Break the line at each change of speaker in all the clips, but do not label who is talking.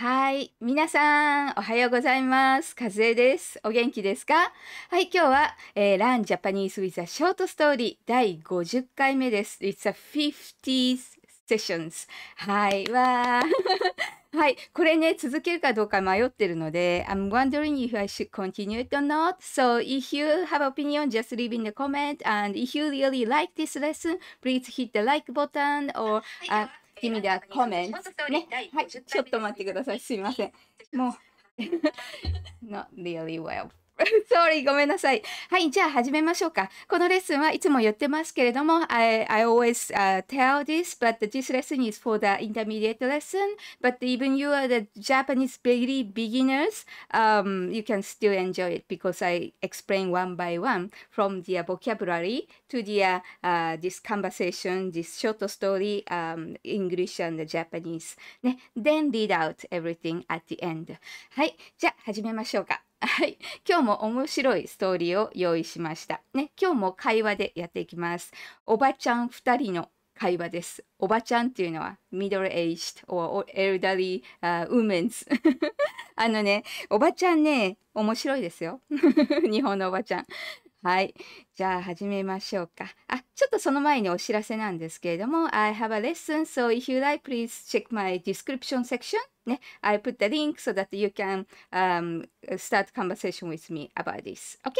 はい。皆さん、おはようございます。かずえです。お元気ですかはい。今日は、えー、Learn Japanese with a Short Story 第50回目です。It's a 50th sessions. はい。わー。はい。これね、続けるかどうか迷ってるので、I'm wondering if I should continue it or not. So, if you have opinion, just leave in the comment. And if you really like this lesson, please hit the like button or、uh, 意味ではコメント。ね。はい。ちょっと待ってください。すいません。もう。Sorry, ごめんなさい。はい、じゃあ始めましょうか。このレッスンはいつも言ってますけれども、I, I always、uh, tell this, but this lesson is for the intermediate lesson, but even you are the Japanese very beginners,、um, you can still enjoy it because I explain one by one from the vocabulary to the,、uh, this conversation, this short story, um, English and Japanese. ね、then read out everything at the end. はい、じゃあ始めましょうか。はい。今日も面白いストーリーを用意しました。ね、今日も会話でやっていきます。おばちゃん2人の会話です。おばちゃんっていうのは middle aged or elderly、uh, women's あのね、おばちゃんね、面白いですよ。日本のおばちゃん。はい。じゃあ始めましょうか。あ、ちょっとその前にお知らせなんですけれども、I have a lesson, so if you like, please check my description section. ね、I put the link so that you can、um, start conversation with me about this. Okay?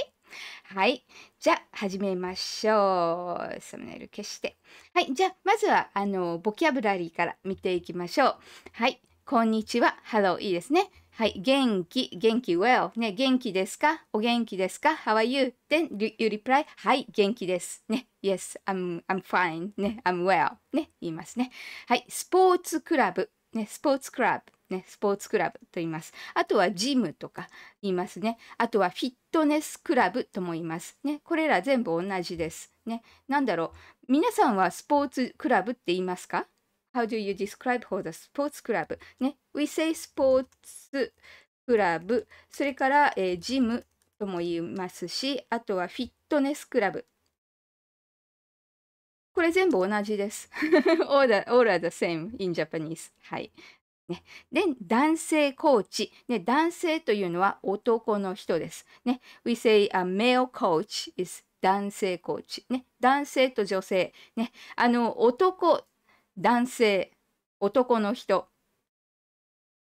はい。じゃあ、始めましょう。サムネイル消して。はい。じゃあ、まずは、あの、ボキャブラリーから見ていきましょう。はい。こんにちは。ハロー。いいですね。はい、元気、元気、well。ね、元気ですかお元気ですか ?How are you? Then you reply, はい、元気です。ね、Yes, I'm, I'm fine. ね、I'm well. ね、言いますね。はい、スポーツクラブ。ね、スポーツクラブ。ね、スポーツクラブと言います。あとはジムとか言いますね。あとはフィットネスクラブとも言います。ね、これら全部同じです。ね、なんだろう。皆さんはスポーツクラブって言いますか How do you describe for the sports club? ね。We say sports club. それから、えー、ジムとも言いますし、あとはフィットネスクラブ。これ全部同じです。all, the, all are the same in Japanese. はい。ね、で男性コーチ、ね、男性というのは男の人です。ね、We say a male coach is 男性コーチ、ね、男性と女性、ね、あの男男性、男の人。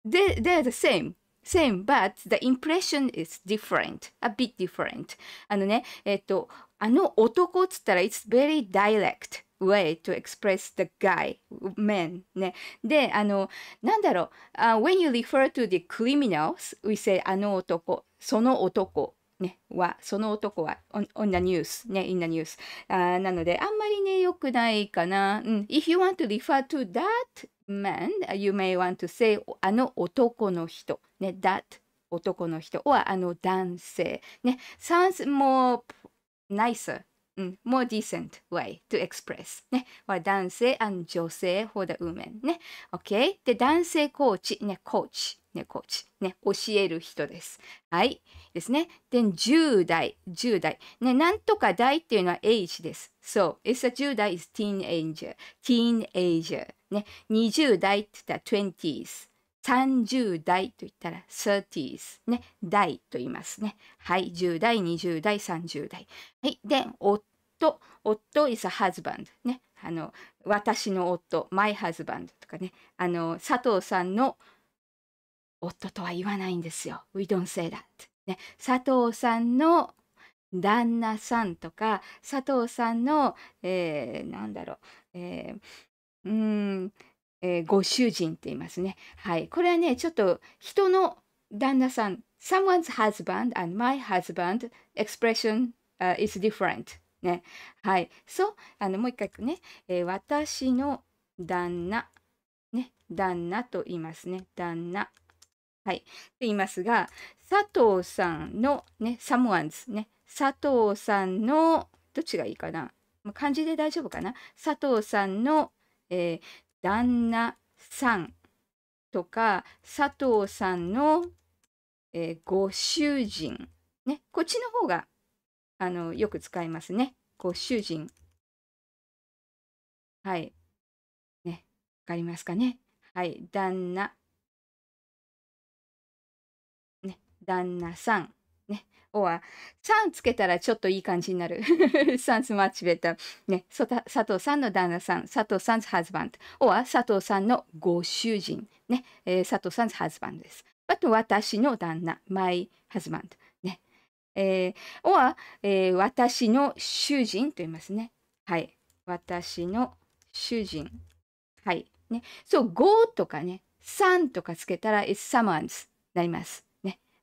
They, they're the same. Same, but the impression is different. A bit different. あのね、えっと、あの男っつったら、it's very direct way to express the guy, man. ね。で、あの、なんだろう、uh, when you refer to the criminals, we say あの男、その男ね、は、その男は、on, on the w s ね、in the news. あなので、あんまりね、良くないかな。うん、If you want to refer to that man, you may want to say あの男の人。ね、that 男の人はあの男性。ね、sounds more nicer. うん、more decent way to express ね。は男性 and 女性 for the women ね。OK? で、男性コーチね、コーチ。ね、コーチ。ね、教える人です。はい。ですね。で、10代、10代。ね、なんとか代っていうのは age です。そう。It's a 10代 is teenager, teenager. ね、20代って言ったら 20s。30代と言ったら 30s ね、代と言いますね。はい、10代、20代、30代。はい、で、夫、夫 is a husband ね、あの、私の夫、my husband とかね、あの、佐藤さんの夫。夫とは言わないんですよ。We don't say that、ね。佐藤さんの旦那さんとか佐藤さんの、えー、なんだろう、えー、うん、えー、ご主人って言いますね。はい。これはね、ちょっと人の旦那さん、someone's husband and my husband expression、uh, is different ね。はい。そう、あの、もう一回ね、えー、私の旦那、ね、旦那と言いますね。旦那。はい。って言いますが、佐藤さんのね、サモアンズね、佐藤さんの、どっちがいいかな漢字で大丈夫かな佐藤さんの、えー、旦那さんとか、佐藤さんの、えー、ご主人。ね、こっちの方が、あの、よく使いますね。ご主人。はい。ね、わかりますかね。はい。旦那旦那さん。ね。おは、さんつけたらちょっといい感じになる。さんッまちべた。ね。佐藤さんの旦那さん。佐藤さんすハズバンド。おは、佐藤さんのご主人。ね。えー、佐藤さんすハズバンドです。あと、私の旦那。マイハズバンド。ね。えー、おは、えー、私の主人と言いますね。はい。私の主人。はい。ね。そう、ごとかね、さんとかつけたら、it's someone's なります。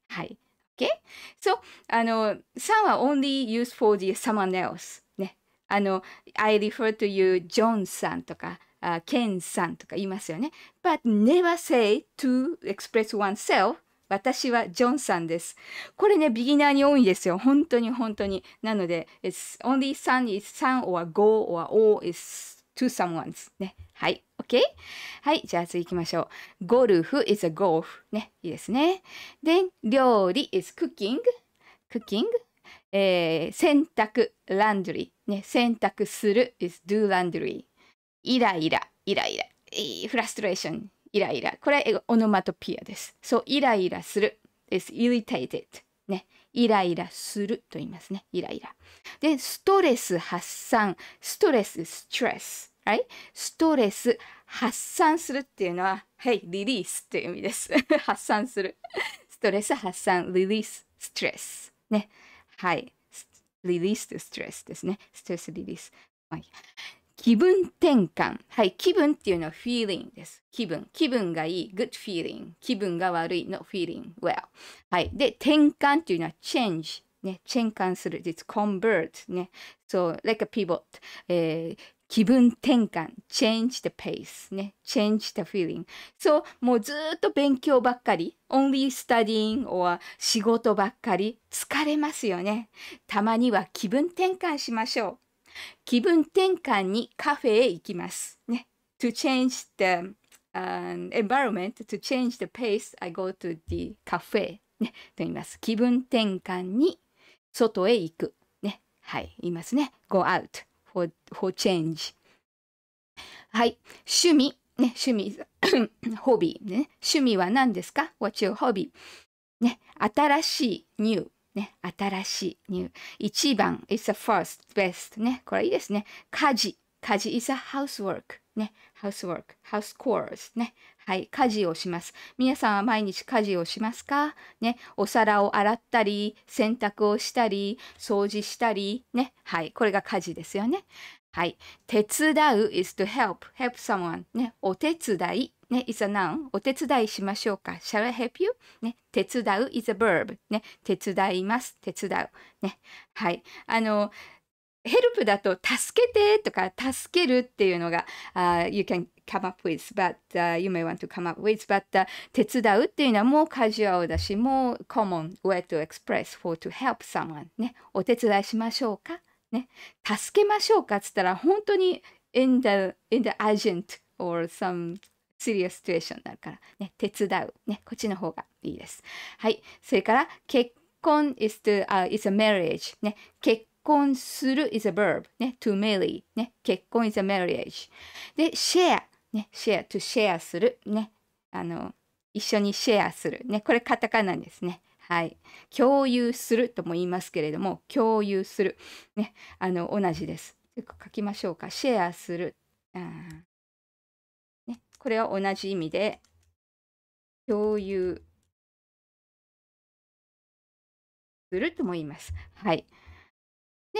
はい。o k So, あの、some only used for the someone else. ね。あの、I refer to you John さんとか、uh, Ken さんとか言いますよね。But never say to express oneself 私はジョンさんです。これね、ビギナーに多いんですよ。本当に本当に。なので、it's only sun is sun or go or o is to someone's ね。はい。OK? はい。じゃあ次行きましょう。ゴルフ is a golf ね。いいですね。で、料理 is cooking. cooking. えー、洗濯 laundry ね。洗濯する is do laundry. イライラ、イライラ。フラストレーション、イライラ。これ、オノマトピアです。そう、イライラする is irritated ね。イライラすると言いますね。イライラ。で、ストレス発散。ストレス、ストレス。はい。ストレス発散するっていうのは、はい、リリースっていう意味です。発散する。ストレス発散、リリース、ストレス。ね。はい。リリースとストレスですね。ストレスリリース。はい、気分転換。はい。気分っていうのはフィーリングです。気分。気分がいい。good feeling。気分が悪いの feeling。well。はい。で、転換っていうのは change。ね。転換する。it's convert。ね。so, like a pivot、えー。気分転換 change the pace ね change the feeling そうもうずっと勉強ばっかり only studying or 仕事ばっかり疲れますよねたまには気分転換しましょう気分転換にカフェへ行きますね to change the、u environment to change the pace I go to the cafe ねと言います気分転換に外へ行くねはい言いますね go out for, for change. はい。趣味。ね、趣味。ホビー。ね。趣味は何ですか ?What's your hobby? ね。新しい、new。ね。新しい、new。一番、is a first, best. ね。これいいですね。家事。家事 is a housework. ね。housework. house chores. ね。はい、家事をします。皆さんは毎日家事をしますかね、お皿を洗ったり、洗濯をしたり、掃除したり、ね、はい、これが家事ですよね。はい、手伝う is to help, help someone ね、お手伝いね、is a noun お手伝いしましょうか shall I help you? ね、手伝う is a verb ね、手伝います、手伝うね、はい、あの、ヘルプだと助けてとか助けるっていうのが、uh, you can come up with, but、uh, you may want to come up with, but、uh, 手伝うっていうのはもうカジュアルだし、もう common way to express for to help someone ね、お手伝いしましょうかね、助けましょうかっつったら本当に in the, in the agent or some serious situation になるから、ね、手伝う、ね、こっちの方がいいです。はい、それから結婚 is to,、uh, is a marriage ね、結婚する is a verb ね to marry ね結婚 is a marriage で share ね share to share するねあの一緒にシェアするねこれカタカナですねはい共有するとも言いますけれども共有するねあの同じです書きましょうかシェアするあ、ね、これは同じ意味で共有するとも言いますはい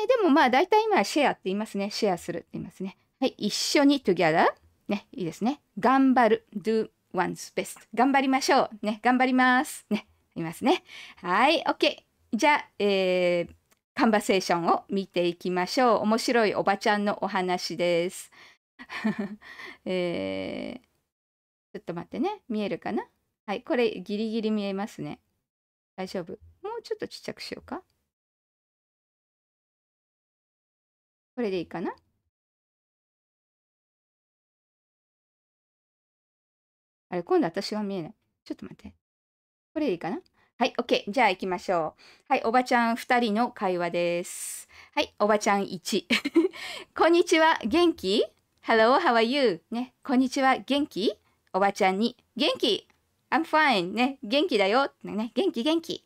ね、でもまあ大体今シェアって言いますね。シェアするって言いますね。はい、一緒に together。ね、いいですね。頑張る do one's best。頑張りましょう。ね、頑張ります。ね、いますね。はい、OK。じゃあ、えー、カンバセーションを見ていきましょう。面白いおばちゃんのお話です。えー、ちょっと待ってね。見えるかなはい、これギリギリ見えますね。大丈夫。もうちょっとちっちゃくしようか。これでいいかなあれ、今度私は見えない。ちょっと待って。これでいいかなはい、OK。じゃあ行きましょう。はい、おばちゃん2人の会話です。はい、おばちゃん1。こんにちは、元気 ?Hello, how are you? ね、こんにちは、元気おばちゃんに元気 ?I'm fine. ね、元気だよ。ね、元気元気。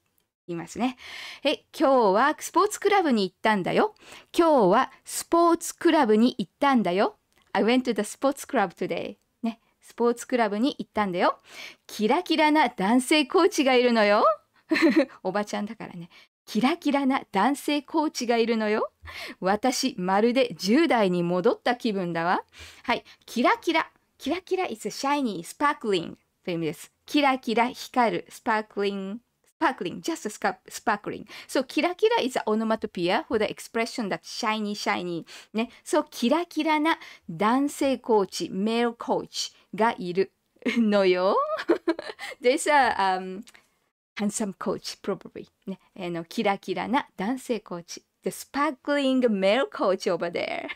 言いますね。え、今日はスポーツクラブに行ったんだよ。今日はスポーツクラブに行ったんだよ。I went to the sports club today. ね、スポーツクラブに行ったんだよ。キラキラな男性コーチがいるのよ。おばちゃんだからね。キラキラな男性コーチがいるのよ。私、まるで10代に戻った気分だわ。はい。キラキラ。キラキラ is shiny, sparkling という意味です。キラキラ光る、スパークリング。sparkling, just sparkling. So, キラキラ is an onomatopoeia for the expression that shiny, shiny. ね。そう、キラキラな男性コーチ、メールコーチがいるのよ。There's a、um, handsome coach, probably. ね。あの、キラキラな男性コーチ。The sparkling male coach over there.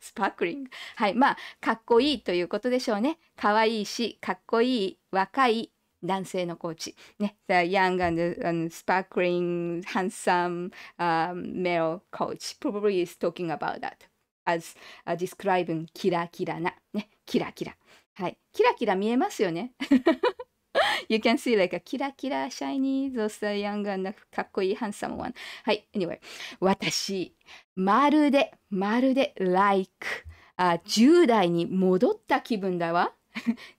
s p a r k l i はい。まあ、かっこいいということでしょうね。かわいいし、かっこいい、若い、男性のコーチ。ね。The young and, and sparkling, handsome、um, male coach probably is talking about that as、uh, describing キラキラな。ね。キラキラ。はい。キラキラ見えますよね。you can see like a キラキラ shiny, those young and かっこいい handsome one. はい。Anyway. 私、まるで、まるで like、uh, 10代に戻った気分だわ。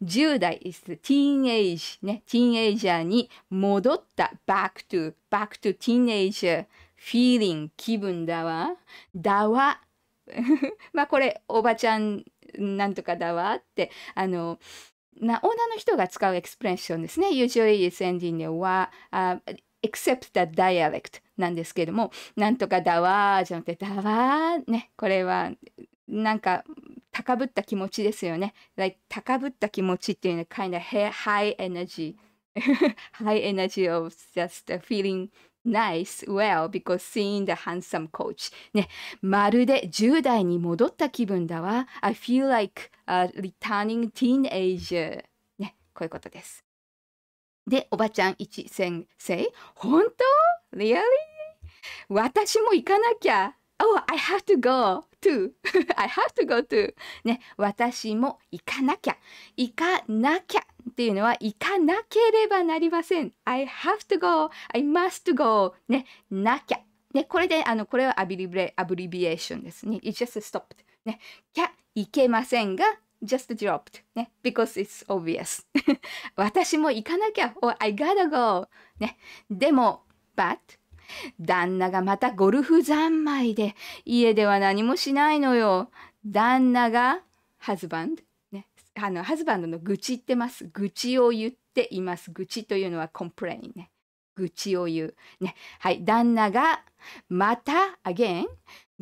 10 代ティーンエイジ、ティーンエイジャーに戻った。バックトゥ、バックトゥ、ティーンエイジ。g e r f e e l 気分だわ。だわ。これ、おばちゃんなんとかだわって、オーナーの人が使うエクスプレッションですね。usually is ending in a wa, except the dialect なんですけども、なんとかだわじゃなくて、だわこれは、なんか高ぶった気持ちですよね。Like, 高ぶった気持ちっていうのは kind of high energy. high energy of just feeling nice, well, because seeing the handsome coach. ね、まるで10代に戻った気分だわ。I feel like a returning teenager. ね、こういうことです。で、おばちゃん1先生、本当 ?Really? 私も行かなきゃ。Oh, I have to go. to. I have to go to. ね、私も行かなきゃ。行かなきゃっていうのは行かなければなりません。I have to go. I must go. ね、なきゃ。ね、これで、あの、これはアビリブレ、アブリビエーションですね。i t just stopped. ね、きゃ、行けませんが、just dropped ね because it's obvious 私も行かなきゃ or I gotta go ねでも but 旦那がまたゴルフ三昧で、家では何もしないのよ。旦那が、ハズバンド、ね、あの、ハズバンドの愚痴ってます。愚痴を言っています。愚痴というのはコンプレインね。愚痴を言う。ね。はい。旦那が、また、アゲン、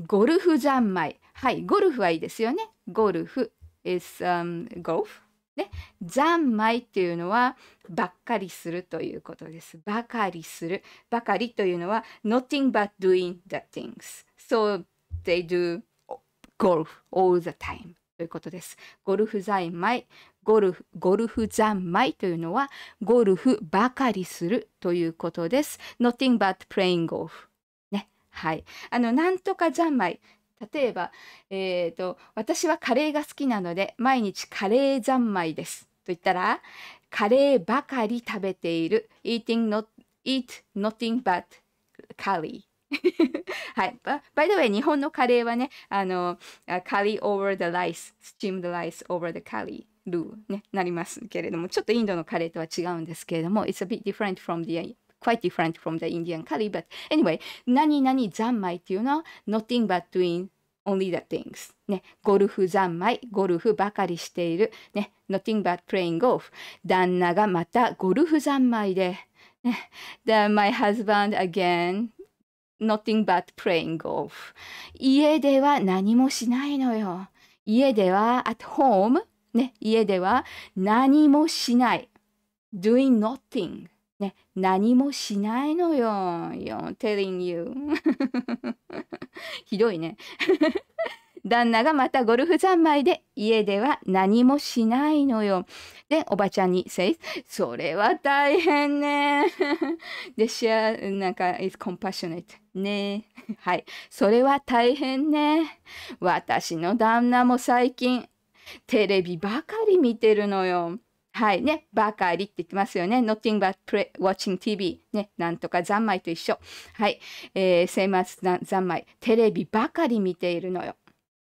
ゴルフ三昧。はい。ゴルフはいいですよね。ゴルフ is、um, golf. ね、三昧っていうのはばっかりするということです。ばかりする。ばかりというのは nothing but doing the things. So they do golf all the time ということです。ゴルフ三昧。ゴルフ、ゴルフ三昧というのはゴルフばかりするということです。nothing but playing golf。ね。はい。あの、なんとか三昧。例えば、えーと、私はカレーが好きなので毎日カレー三昧です。と言ったら、カレーばかり食べている。eating not, eat nothing but curry. はい。By the way, 日本のカレーはね、あの、curry over the rice, steamed rice over the curry. ルーね、なりますけれども、ちょっとインドのカレーとは違うんですけれども、it's a bit different from the quite different from the Indian curry. But anyway, 何々三昧っていうのは nothing but doing only the things. ね、ゴルフ三昧、ゴルフばかりしている。ね、nothing but playing golf. 旦那がまたゴルフ三昧で。ね、then my husband again nothing but playing golf. 家では何もしないのよ。家では at home ね、家では何もしない。doing nothing ね、何もしないのよ。You're telling you. ひどいね。旦那がまたゴルフ三昧で、家では何もしないのよ。で、おばちゃんに、say, それは大変ね。で、シェア、なんか、is compassionate. ね。はい。それは大変ね。私の旦那も最近、テレビばかり見てるのよ。はいね、ばかりって言ってますよね。nothing but watching TV。ね、なんとか三昧と一緒。はい、えー、生末三昧。テレビばかり見ているのよ。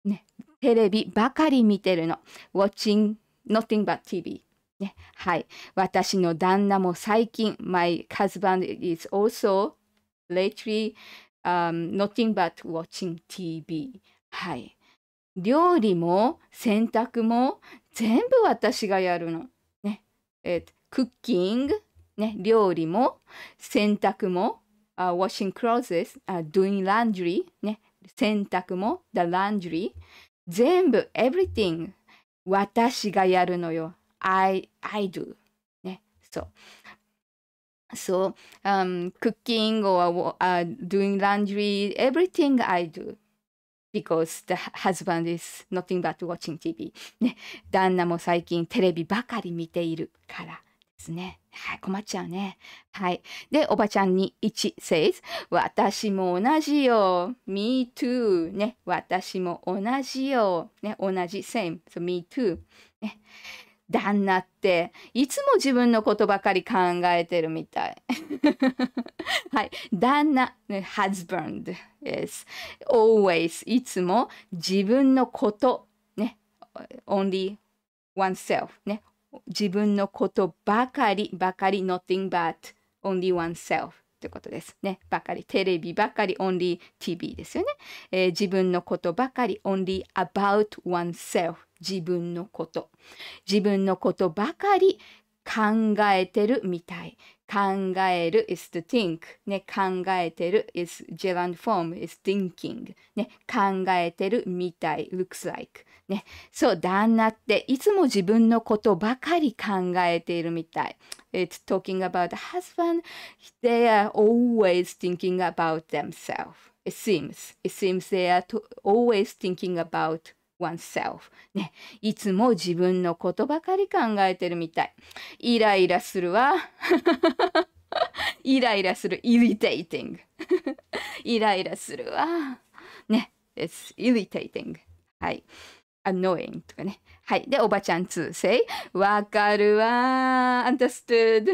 ね、テレビばかり見てるの。watching nothing but TV。ね、はい。私の旦那も最近、my husband is also lately、um, nothing but watching TV。はい。料理も洗濯も全部私がやるの。えっと、クッキング、ね、料理も、洗濯も、uh, washing clothes, uh, doing laundry, ね、洗濯も、the laundry, 全部、everything, 私がやるのよ。I, I do. ね、そう。So, um, cooking or uh, doing laundry, everything I do. because the husband is nothing but watching TV ね旦那も最近テレビばかり見ているからですねはい困っちゃうねはいでおばちゃんに1 says 私も同じよ me too ね私も同じよね同じ same so me too ね旦那っていつも自分のことばかり考えてるみたい。はい。旦那、husband is always いつも自分のこと、ね、only oneself ね、自分のことばかり、ばかり nothing but only oneself ということですね。ばかり、テレビばかり only TV ですよね。えー、自分のことばかり only about oneself 自分のこと自分のことばかり考えてるみたい考える is to think、ね、考えてる is gerund form is thinking、ね、考えてるみたい looks like ね、そう旦那っていつも自分のことばかり考えているみたい。It's talking about the husband. They are always thinking about themselves. It seems. It seems they are always thinking about themselves. oneself。ね、いつも自分のことばかり考えてるみたい。イライラするわ。イライラする。irritating。イライラするわ。ね、it's irritating。はい。annoying とかね。はい。で、おばちゃん2 say わかるわ。understood。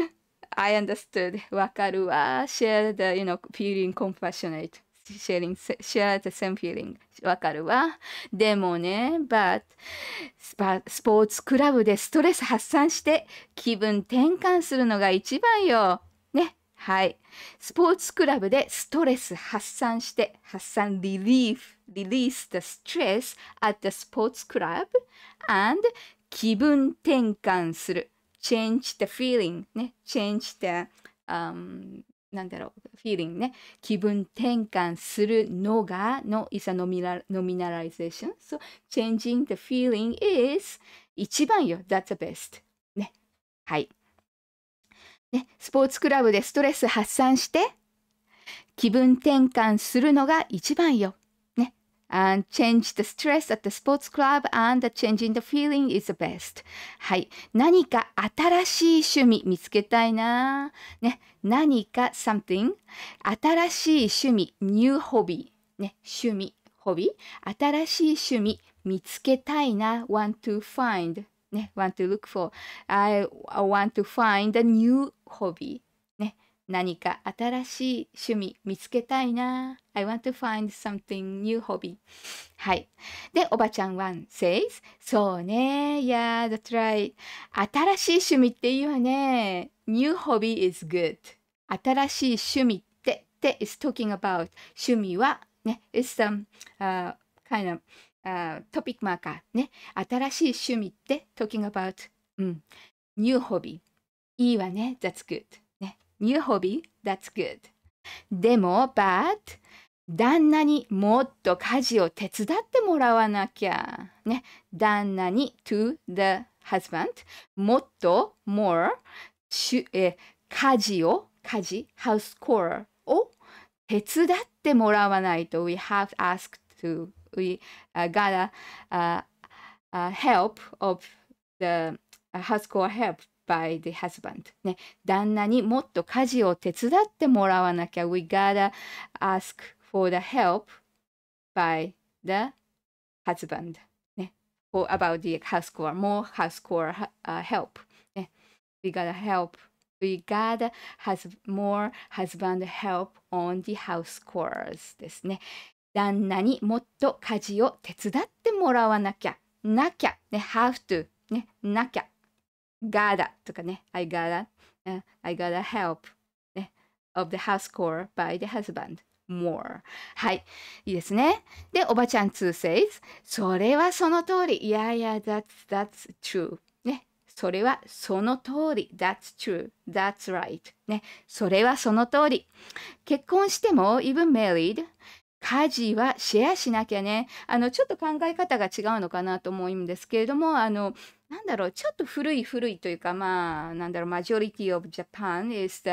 I understood. わかるわ。share the, you know, feeling compassionate. シェアリング、シェアーセン・フィーリング。わかるわ。でもね、バッススポーツクラブでストレス発散して気分転換するのが一番よ。ね。はい。スポーツクラブでストレス発散して、発散、リリーフ、リリース、the stress at the sports club and 気分転換する。change the feeling, ね。change the、um, なんだろう、フィーリングね、気分転換するのがの is a n o m i n ライゼーション。o n So, changing the feeling is 一番よ。That's the best. ね。はい。ね、スポーツクラブでストレス発散して、気分転換するのが一番よ。and change the stress at the sports club and changing the feeling is the best. はい。何か新しい趣味見つけたいな。ね。何か something new hobby ね。趣味 to find ね want to look for I want to find a new hobby 何か新しい趣味見つけたいな。I want to find something new hobby. はい。で、おばちゃん1 says, そうね。Yeah, that's right. 新しい趣味っていいわね。New hobby is good. 新しい趣味って、って is talking about 趣味はね、is t some、uh, kind of、uh, topic marker ね。新しい趣味って talking about、うん、new hobby. いいわね。That's good. new hobby, that's good. でも、but 旦那にもっと家事を手伝ってもらわなきゃ。ね、旦那に to the husband もっと more しえ家事を家事 house core を手伝ってもらわないと we have asked to we、uh, gotta uh, uh, help of the house core help by the husband ね旦那にもっと家事を手伝ってもらわなきゃ we gotta ask for the help by the husband ね for about the housecore more housecore、uh, help ね we gotta help We got t a has more husband help on the house c o r e s ですね。旦那にもっと家事を手伝ってもらわなきゃ。なきゃ。ね、have to。ね、なきゃ。gotta とかね、I gotta,、uh, I gotta help、ね、of the housecore by the husband more はい、いいですね。で、おばちゃん2 says それはその通り。いやいや、that's, that's true ね、それはその通り。That's true. That's right. ね。それはその通り。結婚しても、even married. 家事はシェアしなきゃね。あの、ちょっと考え方が違うのかなと思うんですけれども、あの、なんだろう、ちょっと古い古いというか、まあ、なんだろう、majority of Japan is the,、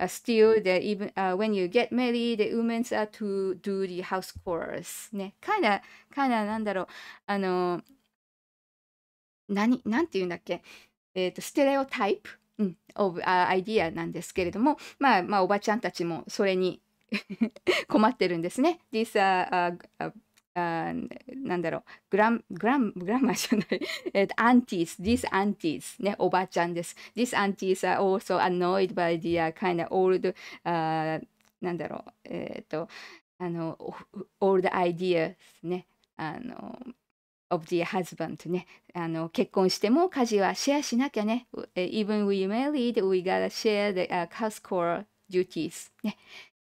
still the even、when you get married, the women are to do the house chores. ね、かな、かな、なんだろう、あの、何、なんて言うんだっけ、えっ、と、ステレオタイプ、うん、of、アイディアなんですけれども、まあ、まあ、おばちゃんたちもそれに 困ってるんですね。t h i s e are、あなんだろうグラングラングランマーじゃない、えー、aunties these aunties ねおばちゃんです these aunties are also annoyed by the、uh, kind of old、uh, なんだろうえっ、ー、とあの old ideas ねあの of the husband ねあの結婚しても家事はシェアしなきゃね even we married we gotta share the、uh, h o u s e h o r e duties ね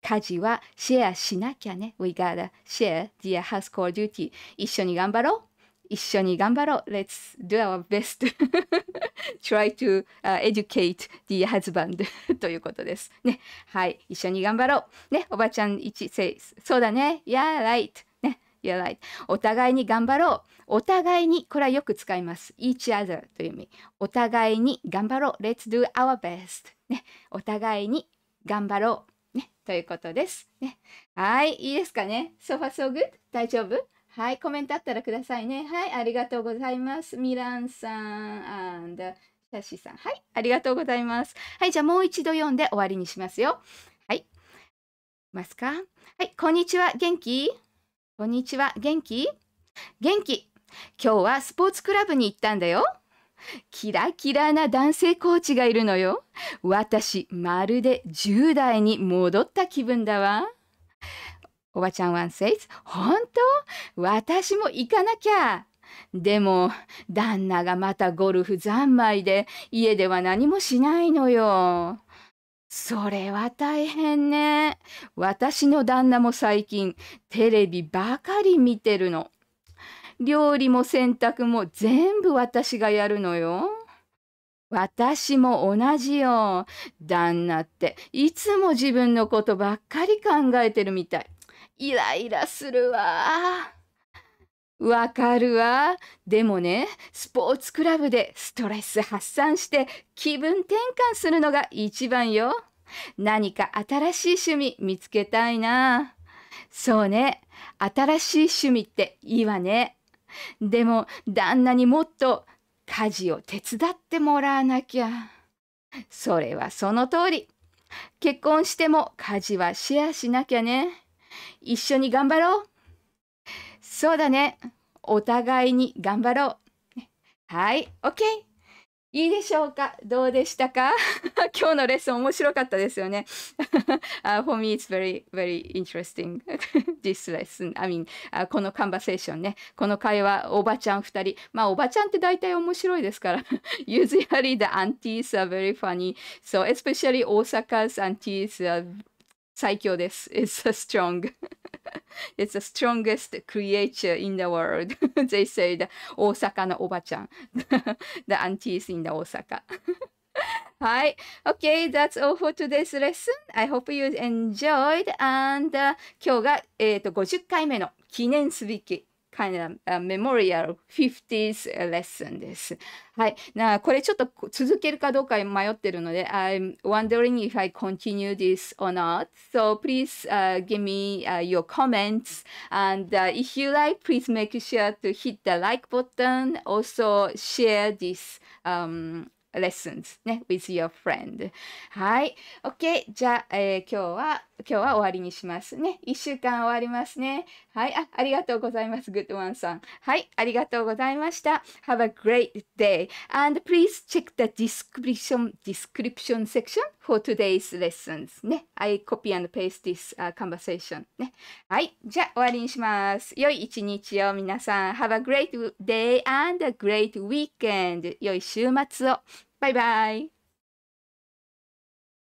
家事はシェアしなきゃね。We gotta share the household duty. 一緒に頑張ろう。一緒に頑張ろう。Let's do our best. Try to、uh, educate the husband ということです。ね。はい。一緒に頑張ろう。ね。おばちゃん一 says, そうだね。Yeah, right. ね。Yeah, right. お互いに頑張ろう。お互いに、これはよく使います。each other という意味。お互いに頑張ろう。Let's do our best. ね。お互いに頑張ろう。ということです。ね、はい、いいですかね。ソファソグ大丈夫はい、コメントあったらくださいね。はい、ありがとうございます。ミランさん and シャシさん。はい、ありがとうございます。はい、じゃあもう一度読んで終わりにしますよ。はい。ますかはい、こんにちは。元気こんにちは。元気元気今日はスポーツクラブに行ったんだよ。キラキラな男性コーチがいるのよ。私、まるで10代に戻った気分だわ。おばちゃんワンセイズ、本当私も行かなきゃ。でも、旦那がまたゴルフ三昧で、家では何もしないのよ。それは大変ね。私の旦那も最近、テレビばかり見てるの。料理も洗濯も全部私がやるのよ。私も同じよ。旦那っていつも自分のことばっかり考えてるみたい。イライラするわ。わかるわ。でもね、スポーツクラブでストレス発散して気分転換するのが一番よ。何か新しい趣味見つけたいな。そうね。新しい趣味っていいわね。でも旦那にもっと家事を手伝ってもらわなきゃ。それはその通り。結婚しても家事はシェアしなきゃね。一緒に頑張ろう。そうだね。お互いに頑張ろう。はい、OK。いいでしょうかどうでしたか今日のレッスン面白かったですよね。uh, for me, it's very, very interesting. This lesson. I mean,、uh, このカンバセーションね。この会話、おばちゃん二人。まあ、おばちゃんって大体面白いですから。Usually the aunties are very funny. So, especially Osaka's aunties are 最強です。It's strong. It's the strongest creature in the world. They say the 大阪のおばちゃん。the aunties in the 大阪。はい。Okay, that's all for today's lesson. I hope you enjoyed. And、uh, 今日が、えーと、と50回目の記念すべき kind of memorial 50s lesson です。はい。なこれちょっと続けるかどうか迷ってるので、I'm wondering if I continue this or not. So please、uh, give me、uh, your comments. And、uh, if you like, please make sure to hit the like button. Also share this、um, lessons ね、with your friend. はい。OK。じゃあ、えー、今日は、今日は終わりにしますね。一週間終わりますね。はい。あ、ありがとうございます。good one さん。はい。ありがとうございました。Have a great day. And please check the description, description section for today's lessons ね。I copy and paste this、uh, conversation ね。はい。じゃあ、終わりにします。良い一日を皆さん。Have a great day and a great weekend. 良い週末を。拜拜。